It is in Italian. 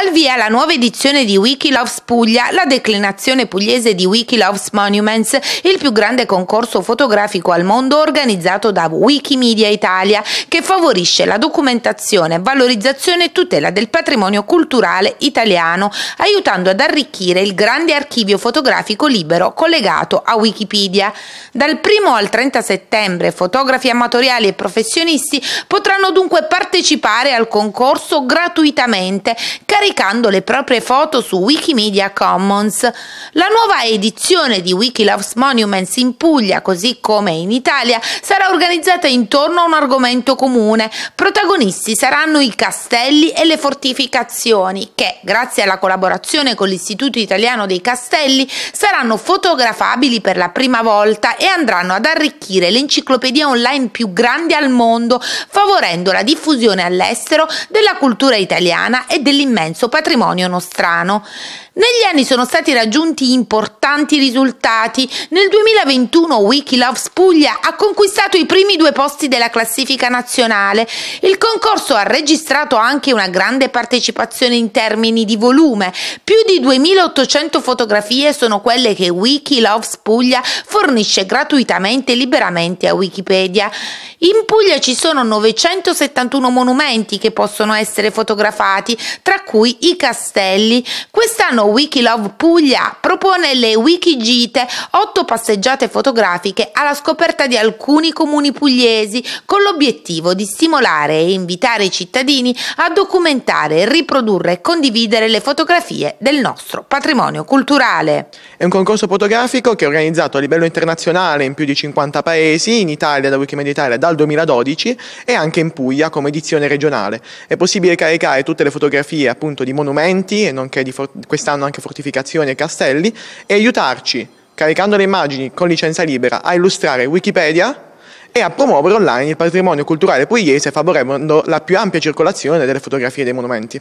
Al via la nuova edizione di Wikiloves Puglia, la declinazione pugliese di Wikiloves Monuments, il più grande concorso fotografico al mondo organizzato da Wikimedia Italia, che favorisce la documentazione, valorizzazione e tutela del patrimonio culturale italiano, aiutando ad arricchire il grande archivio fotografico libero collegato a Wikipedia. Dal 1 al 30 settembre fotografi amatoriali e professionisti potranno dunque partecipare al concorso gratuitamente, caricando caricando le proprie foto su Wikimedia Commons. La nuova edizione di Wikilove's Monuments in Puglia, così come in Italia, sarà organizzata intorno a un argomento comune. Protagonisti saranno i castelli e le fortificazioni che, grazie alla collaborazione con l'Istituto Italiano dei Castelli, saranno fotografabili per la prima volta e andranno ad arricchire l'enciclopedia online più grande al mondo, favorendo la diffusione all'estero della cultura italiana e dell'immenso immenso patrimonio nostrano. Negli anni sono stati raggiunti importanti risultati. Nel 2021 Wikilove Puglia ha conquistato i primi due posti della classifica nazionale. Il concorso ha registrato anche una grande partecipazione in termini di volume. Più di 2800 fotografie sono quelle che Wikilove Puglia fornisce gratuitamente e liberamente a Wikipedia. In Puglia ci sono 971 monumenti che possono essere fotografati, tra cui i castelli, quest'anno Wikilove Puglia propone le Wikigite, otto passeggiate fotografiche alla scoperta di alcuni comuni pugliesi, con l'obiettivo di stimolare e invitare i cittadini a documentare, riprodurre e condividere le fotografie del nostro patrimonio culturale. È un concorso fotografico che è organizzato a livello internazionale in più di 50 paesi, in Italia da Wikimedia Italia dal 2012 e anche in Puglia come edizione regionale. È possibile caricare tutte le fotografie appunto appunto di monumenti e nonché di for- quest'anno anche fortificazioni e castelli e aiutarci, caricando le immagini con licenza libera, a illustrare Wikipedia e a promuovere online il patrimonio culturale pugliese favorendo la più ampia circolazione delle fotografie dei monumenti.